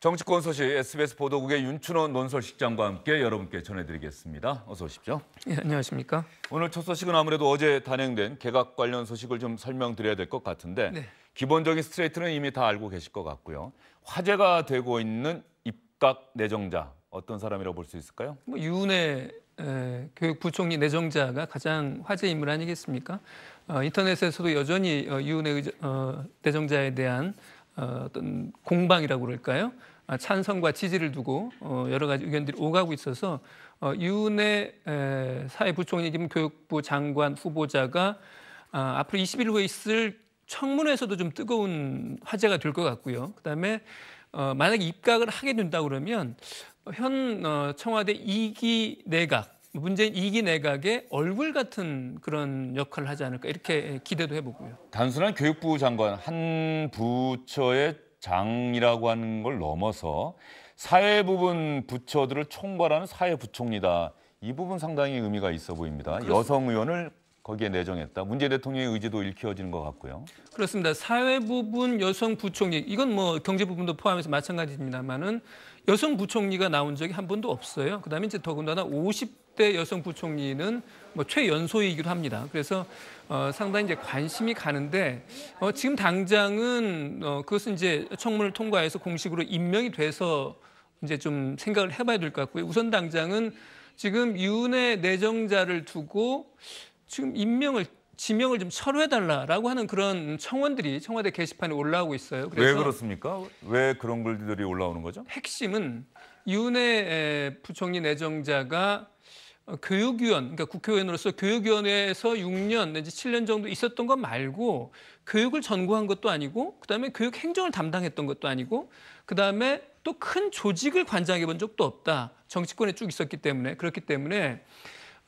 정치권 소식 SBS 보도국의 윤춘원 논설실장과 함께 여러분께 전해드리겠습니다. 어서 오십시오. 예, 안녕하십니까. 오늘 첫 소식은 아무래도 어제 단행된 개각 관련 소식을 좀 설명드려야 될 것 같은데 네. 기본적인 스트레이트는 이미 다 알고 계실 것 같고요. 화제가 되고 있는 입각 내정자 어떤 사람이라고 볼 수 있을까요? 뭐유은 교육부총리 내정자가 가장 화제 인물 아니겠습니까? 어, 인터넷에서도 여전히 어, 유은 어, 내정자에 대한 어, 어떤 공방이라고 그럴까요? 아, 찬성과 지지를 두고 어, 여러 가지 의견들이 오가고 있어서 어, 윤의 사회부총리 김 교육부 장관 후보자가 아, 앞으로 20일 후에 있을 청문회에서도 좀 뜨거운 화제가 될 것 같고요. 그다음에 만약에 입각을 하게 된다 그러면 현 청와대 2기 내각 문재인 2기 내각의 얼굴 같은 그런 역할을 하지 않을까 이렇게 기대도 해보고요. 단순한 교육부 장관 한 부처의 장이라고 하는 걸 넘어서 사회 부분 부처들을 총괄하는 사회부총리다. 이 부분 상당히 의미가 있어 보입니다. 그렇습니다. 여성 의원을 거기에 내정했다. 문재인 대통령의 의지도 읽혀지는 것 같고요. 그렇습니다. 사회 부분 여성 부총리 이건 뭐 경제 부분도 포함해서 마찬가지입니다만은 여성 부총리가 나온 적이 한 번도 없어요. 그다음에 이제 더군다나 20대 여성 부총리는 뭐 최연소이기도 합니다. 그래서 어, 상당히 이제 관심이 가는데 어, 지금 당장은 어, 그것은 이제 청문을 통과해서 공식으로 임명이 돼서 이제 좀 생각을 해봐야 될 것 같고요. 우선 당장은 지금 윤회 내정자를 두고 지금 임명을 지명을 좀 철회해달라라고 하는 그런 청원들이 청와대 게시판에 올라오고 있어요. 왜 그렇습니까? 왜 그런 글들이 올라오는 거죠? 핵심은 윤회 부총리 내정자가 어, 교육위원, 그러니까 국회의원으로서 교육위원회에서 6년 내지 7년 정도 있었던 것 말고 교육을 전공한 것도 아니고 그다음에 교육 행정을 담당했던 것도 아니고 그다음에 또 큰 조직을 관장해 본 적도 없다. 정치권에 쭉 있었기 때문에 그렇기 때문에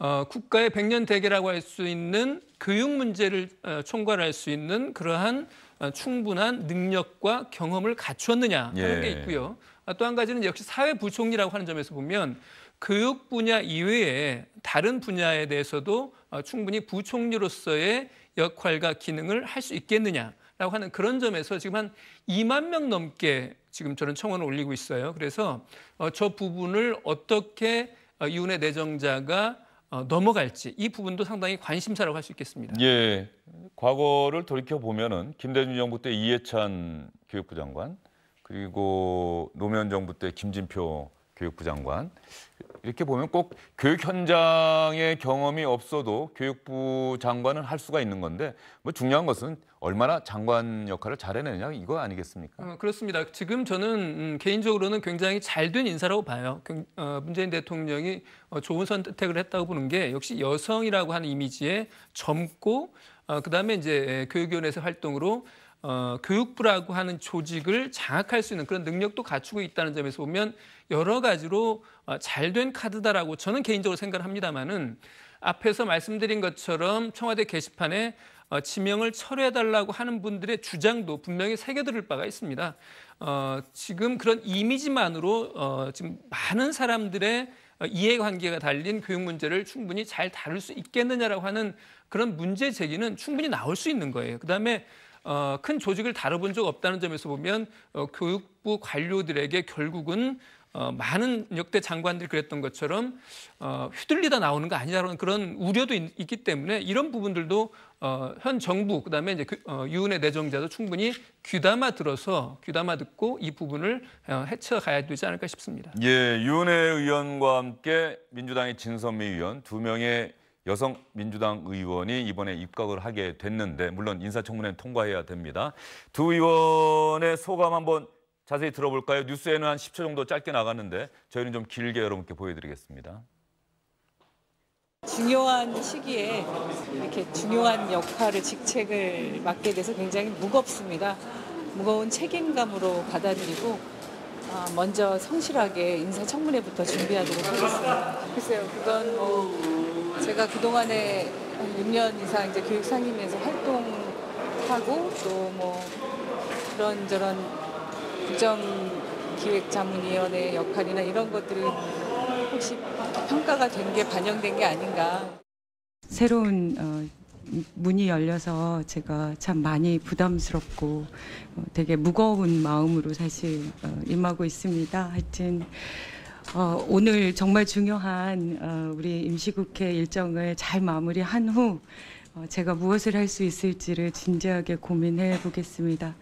어, 국가의 백년 대계라고 할 수 있는 교육 문제를 어, 총괄할 수 있는 그러한 어, 충분한 능력과 경험을 갖추었느냐 하는 예. 게 있고요. 아, 또한 가지는 역시 사회부총리라고 하는 점에서 보면 교육 분야 이외에 다른 분야에 대해서도 어, 충분히 부총리로서의 역할과 기능을 할 수 있겠느냐라고 하는 그런 점에서 지금 한 2만 명 넘게 지금 저는 청원을 올리고 있어요. 그래서 어, 저 부분을 어떻게 어, 이윤의 내정자가 넘어갈지 이 부분도 상당히 관심사라고 할 수 있겠습니다. 예, 과거를 돌이켜 보면은 김대중 정부 때 이해찬 교육부 장관 그리고 노무현 정부 때 김진표 교육부 장관. 이렇게 보면 꼭 교육 현장의 경험이 없어도 교육부 장관은 할 수가 있는 건데 뭐 중요한 것은 얼마나 장관 역할을 잘 해내느냐 이거 아니겠습니까? 어, 그렇습니다. 지금 저는 음, 개인적으로는 굉장히 잘 된 인사라고 봐요. 어, 문재인 대통령이 어, 좋은 선택을 했다고 보는 게 역시 여성이라고 하는 이미지에 젊고 어, 그다음에 이제 예, 교육위원회에서 활동으로 어, 교육부라고 하는 조직을 장악할 수 있는 그런 능력도 갖추고 있다는 점에서 보면 여러 가지로 어, 잘된 카드다라고 저는 개인적으로 생각을 합니다만은 앞에서 말씀드린 것처럼 청와대 게시판에 어, 지명을 철회해달라고 하는 분들의 주장도 분명히 새겨들을 바가 있습니다. 어, 지금 그런 이미지만으로 어, 지금 많은 사람들의 어, 이해관계가 달린 교육 문제를 충분히 잘 다룰 수 있겠느냐라고 하는 그런 문제 제기는 충분히 나올 수 있는 거예요. 그 다음에 어, 큰 조직을 다뤄본 적 없다는 점에서 보면 어, 교육부 관료들에게 결국은 어, 많은 역대 장관들이 그랬던 것처럼 어, 휘둘리다 나오는 거 아니냐라는 그런 우려도 있, 기 때문에 이런 부분들도 어, 현 정부 그다음에 이제 그, 어, 유은혜 내정자도 충분히 귀담아 들어서 귀담아 듣고 이 부분을 어, 헤쳐가야 되지 않을까 싶습니다. 예, 유은혜 의원과 함께 민주당의 진선미 의원 두 명의 여성 민주당 의원이 이번에 입각을 하게 됐는데 물론 인사청문회는 통과해야 됩니다. 두 의원의 소감 한번 자세히 들어볼까요? 뉴스에는 한 10초 정도 짧게 나갔는데 저희는 좀 길게 여러분께 보여드리겠습니다. 중요한 시기에 이렇게 중요한 역할을 직책을 맡게 돼서 굉장히 무겁습니다. 무거운 책임감으로 받아들이고 아, 먼저 성실하게 인사청문회부터 준비하도록 하겠습니다. 글쎄요, 그건 뭐 제가 그동안에 한 6년 이상 이제 교육 상임위에서 활동하고 또 뭐 그런저런 국정기획자문위원회 역할이나 이런 것들이 혹시 평가가 된 게 반영된 게 아닌가. 새로운 어... 문이 열려서 제가 참 많이 부담스럽고 어, 되게 무거운 마음으로 사실 어, 임하고 있습니다. 하여튼 어, 오늘 정말 중요한 어, 우리 임시국회 일정을 잘 마무리한 후 어, 제가 무엇을 할 수 있을지를 진지하게 고민해 보겠습니다.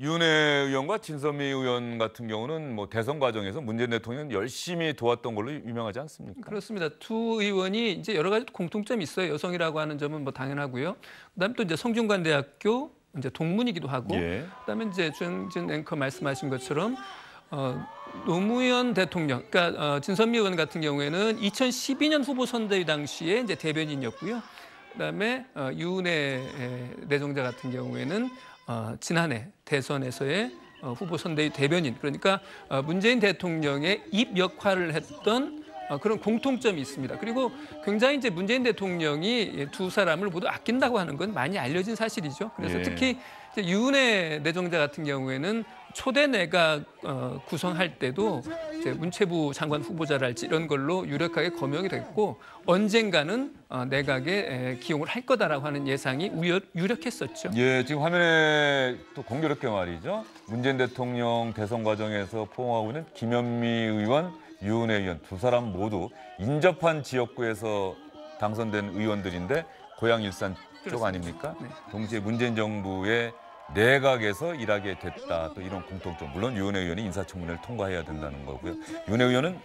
윤회 의원과 진선미 의원 같은 경우는 뭐 대선 과정에서 문재인 대통령 열심히 도왔던 걸로 유명하지 않습니까? 그렇습니다. 두 의원이 이제 여러 가지 공통점이 있어요. 여성이라고 하는 점은 뭐 당연하고요. 그다음 또 이제 성균관대학교 이제 동문이기도 하고, 예. 그다음에 이제 주영진 앵커 말씀하신 것처럼 어. 노무현 대통령, 그러니까 어, 진선미 의원 같은 경우에는 2012년 후보 선대위 당시에 이제 대변인이었고요. 그다음에 어, 유은혜 내정자 같은 경우에는 어, 지난해 대선에서의 후보 선대위 대변인, 그러니까 문재인 대통령의 입 역할을 했던 그런 공통점이 있습니다. 그리고 굉장히 이제 문재인 대통령이 두 사람을 모두 아낀다고 하는 건 많이 알려진 사실이죠. 그래서 예. 특히 유은혜 내정자 같은 경우에는 초대 내각 어, 구성할 때도 문체부 장관 후보자랄지 이런 걸로 유력하게 거명이 됐고 언젠가는 어, 내각에 기용을 할 거다라고 하는 예상이 우여, 유력했었죠. 예, 지금 화면에 또 공교롭게 말이죠. 문재인 대통령 대선 과정에서 포옹하고 있는 김현미 의원, 유은혜 의원 두 사람 모두 인접한 지역구에서 당선된 의원들인데 고향 일산 그렇습니다. 아닙니까? 네. 동시에 문재인 정부의 내각에서 일하게 됐다. 또 이런 공통점. 물론 유은혜 의원이 인사청문회를 통과해야 된다는 거고요. 유은혜 의원은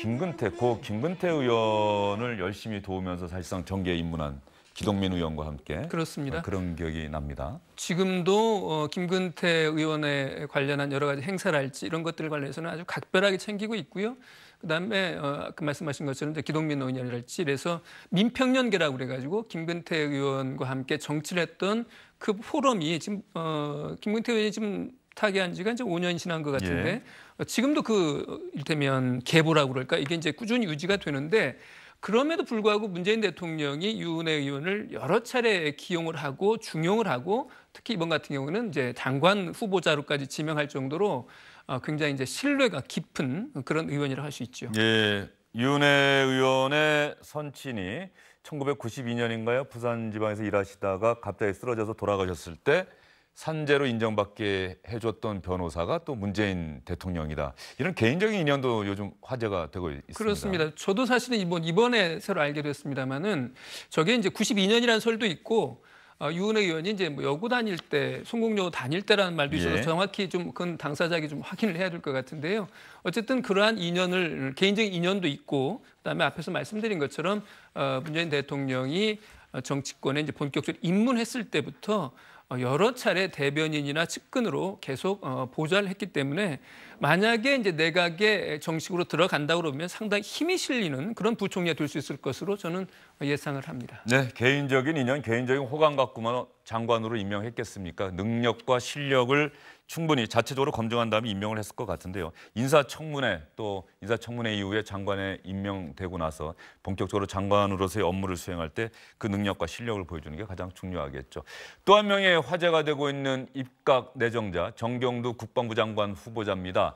김근태, 고 김근태 의원을 열심히 도우면서 사실상 정계에 입문한 기동민 의원과 함께 그렇습니다. 어, 그런 기억이 납니다. 지금도 어, 김근태 의원에 관련한 여러 가지 행사랄지 이런 것들 관련해서는 아주 각별하게 챙기고 있고요. 그다음에 어, 아까 말씀하신 것처럼 기동민 의원이랄지 그래서 민평연계라고 그래가지고 김근태 의원과 함께 정치를 했던 그 포럼이 지금 어, 김근태 의원이 지금 타계한 지가 이제 5년 지난 것 같은데 예. 지금도 그 일테면 계보라고 그럴까 이게 이제 꾸준히 유지가 되는데 그럼에도 불구하고 문재인 대통령이 유은혜 의원을 여러 차례 기용을 하고 중용을 하고 특히 이번 같은 경우는 이제 장관 후보자로까지 지명할 정도로 어, 굉장히 이제 신뢰가 깊은 그런 의원이라 할 수 있죠. 예. 유은혜 의원의 선친이 1992년인가요? 부산 지방에서 일하시다가 갑자기 쓰러져서 돌아가셨을 때 산재로 인정받게 해줬던 변호사가 또 문재인 대통령이다. 이런 개인적인 인연도 요즘 화제가 되고 있습니다. 그렇습니다. 저도 사실은 이번 이번에 새로 알게 됐습니다만은 저게 이제 92년이라는 설도 있고 어, 유은혜 의원이 이제 뭐 여고 다닐 때, 송곡여 다닐 때라는 말도 있어서 예. 정확히 좀그 당사자에게 좀 확인을 해야 될 것 같은데요. 어쨌든 그러한 인연을 개인적인 인연도 있고 그다음에 앞에서 말씀드린 것처럼 어, 문재인 대통령이 어, 정치권에 이제 본격적으로 입문했을 때부터 어, 여러 차례 대변인이나 측근으로 계속 어, 보좌를 했기 때문에 만약에 이제 내각에 정식으로 들어간다 그러면 상당히 힘이 실리는 그런 부총리가 될 수 있을 것으로 저는 예상을 합니다. 네, 개인적인 인연, 개인적인 호감 갖고만 장관으로 임명했겠습니까? 능력과 실력을 충분히 자체적으로 검증한 다음에 임명을 했을 것 같은데요. 인사청문회 또 인사청문회 이후에 장관에 임명되고 나서 본격적으로 장관으로서의 업무를 수행할 때 그 능력과 실력을 보여주는 게 가장 중요하겠죠. 또 한 명의 화제가 되고 있는 입각 내정자 정경두 국방부 장관 후보자입니다.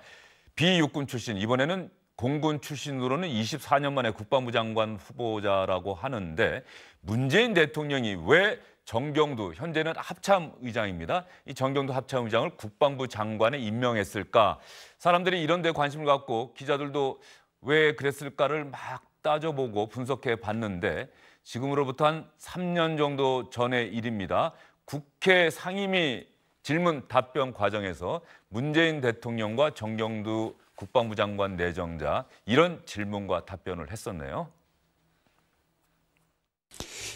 비육군 출신 이번에는 공군 출신으로는 24년 만에 국방부 장관 후보자라고 하는데 문재인 대통령이 왜 정경두 현재는 합참 의장입니다. 이 정경두 합참 의장을 국방부 장관에 임명했을까? 사람들이 이런 데 관심을 갖고 기자들도 왜 그랬을까를 막 따져보고 분석해 봤는데 지금으로부터 한 3년 정도 전의 일입니다. 국회 상임위 질문 답변 과정에서 문재인 대통령과 정경두 국방부 장관 내정자 이런 질문과 답변을 했었네요.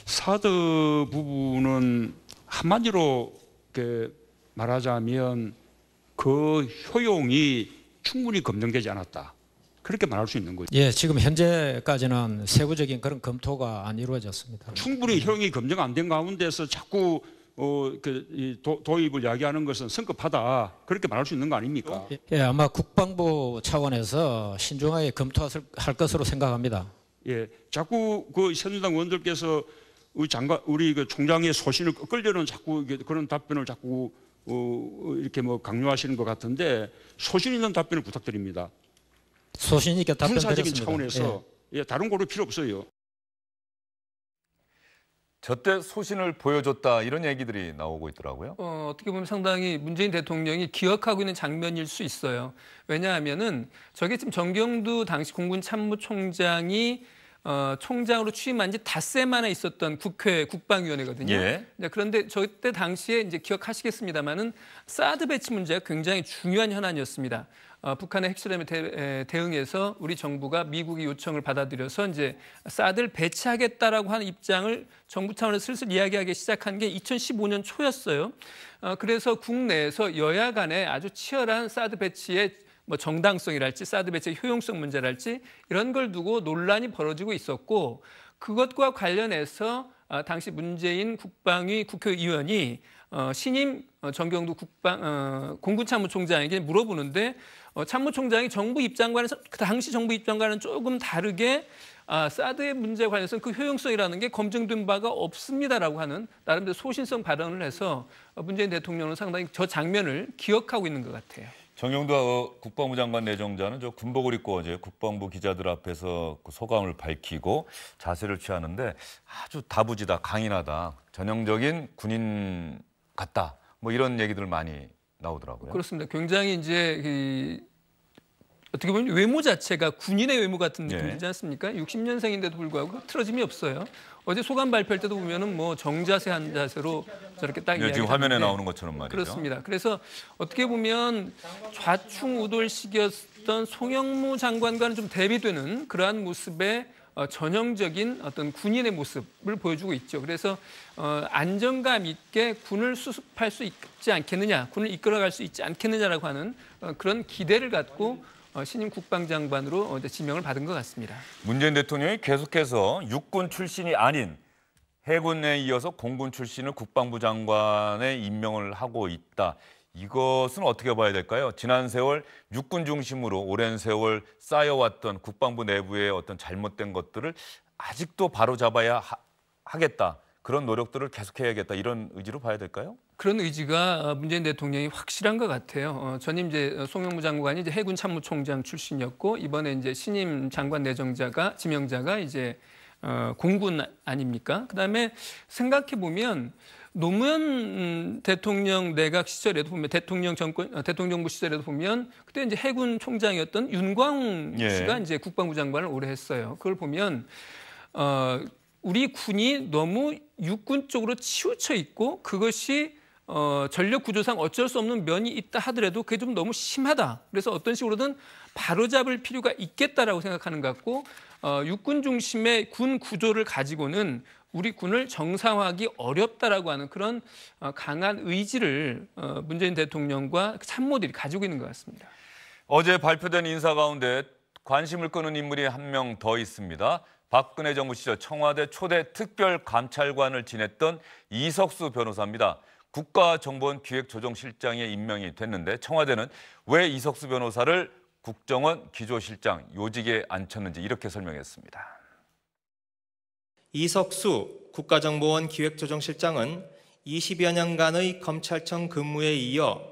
사드 부분은 한마디로 말하자면 그 효용이 충분히 검증되지 않았다. 그렇게 말할 수 있는 거죠. 예, 지금 현재까지는 세부적인 그런 검토가 안 이루어졌습니다. 충분히 네. 효용이 검증 안 된 가운데서 자꾸 어, 그, 도, 입을 이야기하는 것은 성급하다 그렇게 말할 수 있는 거 아닙니까? 예, 예 아마 국방부 차원에서 신중하게 검토할 것으로 생각합니다. 예, 자꾸 그 새누리당 의원들께서 우리 장관, 우리 그 총장의 소신을 끌려는 자꾸 그런 답변을 자꾸 어, 이렇게 뭐 강요하시는 것 같은데 소신 있는 답변을 부탁드립니다. 소신 있게 답변 드렸습니다. 차원에서 예. 예, 다른 거로 필요 없어요. 저때 소신을 보여줬다 이런 얘기들이 나오고 있더라고요. 어, 어떻게 보면 상당히 문재인 대통령이 기억하고 있는 장면일 수 있어요. 왜냐하면은 저게 지금 정경두 당시 공군 참모총장이 어, 총장으로 취임한 지 닷새 만에 있었던 국회 국방위원회거든요. 예. 네, 그런데 저 때 당시에 이제 기억하시겠습니다만은 사드 배치 문제가 굉장히 중요한 현안이었습니다. 어, 북한의 핵실험에 대, 응해서 우리 정부가 미국의 요청을 받아들여서 이제 사드를 배치하겠다라고 하는 입장을 정부 차원에서 슬슬 이야기하기 시작한 게 2015년 초였어요. 어, 그래서 국내에서 여야 간에 아주 치열한 사드 배치에 뭐 정당성이랄지 사드 배치의 효용성 문제랄지 이런 걸 두고 논란이 벌어지고 있었고 그것과 관련해서 아, 당시 문재인 국방위 국회의원이 어, 신임 어, 정경두 국방 어, 공군참모총장에게 물어보는데 참모총장이 정부 입장과는 그 당시 정부 입장과는 조금 다르게 아, 사드의 문제 관련해서 는그 효용성이라는 게 검증된 바가 없습니다라고 하는 나름대로 소신성 발언을 해서 문재인 대통령은 상당히 저 장면을 기억하고 있는 것 같아요. 정용도 국방부 장관 내정자는 저 군복을 입고 어제 국방부 기자들 앞에서 그 소감을 밝히고 자세를 취하는데 아주 다부지다, 강인하다, 전형적인 군인 같다. 뭐 이런 얘기들 많이 나오더라고요. 그렇습니다. 굉장히 이제 어떻게 보면 외모 자체가 군인의 외모 같은 예. 느낌이지 않습니까? 60년생인데도 불구하고 틀어짐이 없어요. 어제 소감 발표할 때도 보면은 뭐 정자세 한 자세로 저렇게 딱 네, 지금 화면에 나오는 것처럼 말이죠. 그렇습니다. 그래서 어떻게 보면 좌충우돌식이었던 송영무 장관과는 좀 대비되는 그러한 모습의 어, 전형적인 어떤 군인의 모습을 보여주고 있죠. 그래서 어, 안정감 있게 군을 수습할 수 있지 않겠느냐, 군을 이끌어갈 수 있지 않겠느냐라고 하는 어, 그런 기대를 갖고 어, 신임 국방장관으로 어, 지명을 받은 것 같습니다. 문재인 대통령이 계속해서 육군 출신이 아닌 해군에 이어서 공군 출신을 국방부 장관에 임명을 하고 있다. 이것은 어떻게 봐야 될까요? 지난 세월 육군 중심으로 오랜 세월 쌓여왔던 국방부 내부의 어떤 잘못된 것들을 아직도 바로잡아야 하, 겠다 그런 노력들을 계속해야겠다 이런 의지로 봐야 될까요? 그런 의지가 어, 문재인 대통령이 확실한 것 같아요. 어, 전임 이제 어, 송영무 장관이 이제 해군 참모총장 출신이었고 이번에 이제 신임 장관 내정자가 지명자가 이제 어, 공군 아닙니까? 그다음에 생각해 보면 노무현 음, 대통령 내각 시절에도 보면 대통령 정권 대통령부 시절에도 보면 그때 이제 해군 총장이었던 윤광 예. 씨가 예. 이제 국방부 장관을 오래 했어요. 그걸 보면 어 우리 군이 너무 육군 쪽으로 치우쳐 있고 그것이 어, 전력 구조상 어쩔 수 없는 면이 있다 하더라도 그게 좀 너무 심하다. 그래서 어떤 식으로든 바로잡을 필요가 있겠다라고 생각하는 것 같고 어, 육군 중심의 군 구조를 가지고는 우리 군을 정상화하기 어렵다라고 하는 그런 어, 강한 의지를 어, 문재인 대통령과 그 참모들이 가지고 있는 것 같습니다. 어제 발표된 인사 가운데 관심을 끄는 인물이 한 명 더 있습니다. 박근혜 정부 시절 청와대 초대 특별감찰관을 지냈던 이석수 변호사입니다. 국가정보원 기획조정실장에 임명이 됐는데 청와대는 왜 이석수 변호사를 국정원 기조실장 요직에 앉혔는지 이렇게 설명했습니다. 이석수 국가정보원 기획조정실장은 20여 년간의 검찰청 근무에 이어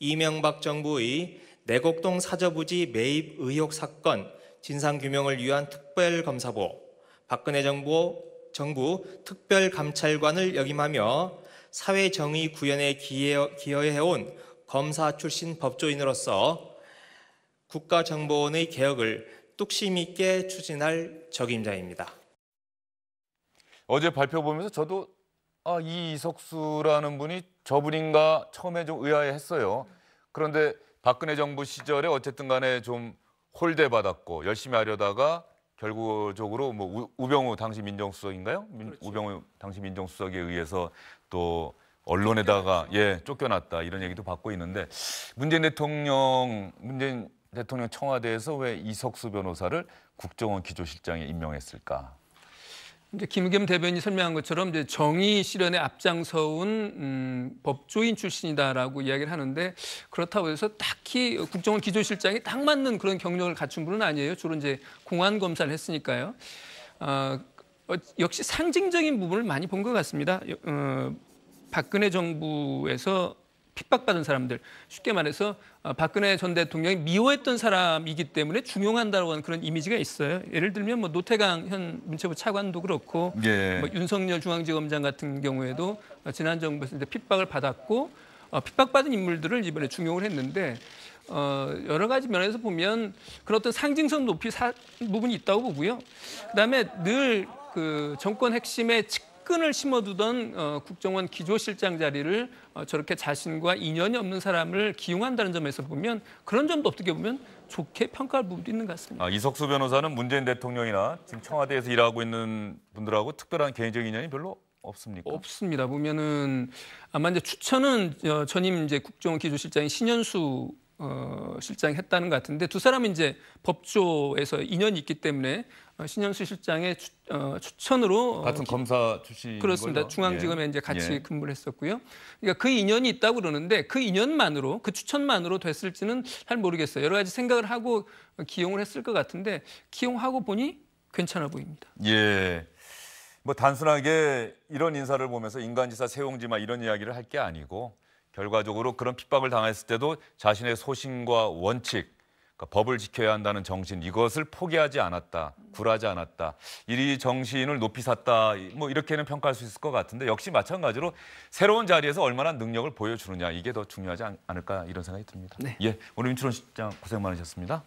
이명박 정부의 내곡동 사저부지 매입 의혹 사건 진상규명을 위한 특별검사보 박근혜 정부, 정부 특별감찰관을 역임하며 사회정의 구현에 기여, 기여해온 검사 출신 법조인으로서 국가정보원의 개혁을 뚝심 있게 추진할 적임자입니다. 어제 발표 보면서 저도 아, 이 이석수라는 분이 저분인가 처음에 좀 의아해했어요. 그런데 박근혜 정부 시절에 어쨌든 간에 좀 홀대받았고 열심히 하려다가 결국적으로 뭐 우, 병우 당시 민정수석인가요? 그 우병우 당시 민정수석에 의해서 또 언론에다가 쫓겨났죠. 예 쫓겨났다 이런 얘기도 받고 있는데 문재인 대통령 문재인 대통령 청와대에서 왜 이석수 변호사를 국정원 기조실장에 임명했을까? 이제 김겸 대변인이 설명한 것처럼 이제 정의 실현에 앞장서온 음, 법조인 출신이다라고 이야기를 하는데 그렇다고 해서 딱히 국정원 기조실장이 딱 맞는 그런 경력을 갖춘 분은 아니에요. 주로 이제 공안 검사를 했으니까요. 아, 어, 역시 상징적인 부분을 많이 본 것 같습니다. 어, 박근혜 정부에서 핍박받은 사람들, 쉽게 말해서 어, 박근혜 전 대통령이 미워했던 사람이기 때문에 중용한다고 하는 그런 이미지가 있어요. 예를 들면 뭐 노태강 현 문체부 차관도 그렇고 예. 뭐 윤석열 중앙지검장 같은 경우에도 어, 지난 정부에서 이제 핍박을 받았고 어, 핍박받은 인물들을 이번에 중용을 했는데 어, 여러 가지 면에서 보면 그런 어떤 상징성 높이 사, 부분이 있다고 보고요. 그다음에 늘 그 정권 핵심의 직 끈을 심어두던 어, 국정원 기조실장 자리를 어, 저렇게 자신과 인연이 없는 사람을 기용한다는 점에서 보면 그런 점도 어떻게 보면 좋게 평가할 부분도 있는 것 같습니다. 아, 이석수 변호사는 문재인 대통령이나 지금 청와대에서 일하고 있는 분들하고 특별한 개인적인 인연이 별로 없습니까? 없습니다. 보면은 아마 이제 추천은 어, 전임 이제 국정원 기조실장인 신현수 어, 실장 했다는 것 같은데 두 사람은 이제 법조에서 인연이 있기 때문에 어, 신영수 실장의 추, 어, 추천으로 어, 같은 기, 검사 출신 그렇습니다. 걸로? 중앙지검에 예. 이제 같이 예. 근무를 했었고요. 그러니까 그 인연이 있다고 그러는데 그 인연만으로 그 추천만으로 됐을지는 잘 모르겠어요. 여러 가지 생각을 하고 기용을 했을 것 같은데 기용하고 보니 괜찮아 보입니다. 예. 뭐 단순하게 이런 인사를 보면서 인간지사 세용지마 이런 이야기를 할 게 아니고 결과적으로 그런 핍박을 당했을 때도 자신의 소신과 원칙 그러니까 법을 지켜야 한다는 정신 이것을 포기하지 않았다, 굴하지 않았다, 이리 정신을 높이 샀다 뭐 이렇게는 평가할 수 있을 것 같은데 역시 마찬가지로 새로운 자리에서 얼마나 능력을 보여주느냐 이게 더 중요하지 않을까 이런 생각이 듭니다. 네. 예, 오늘 윤철원 실장 고생 많으셨습니다.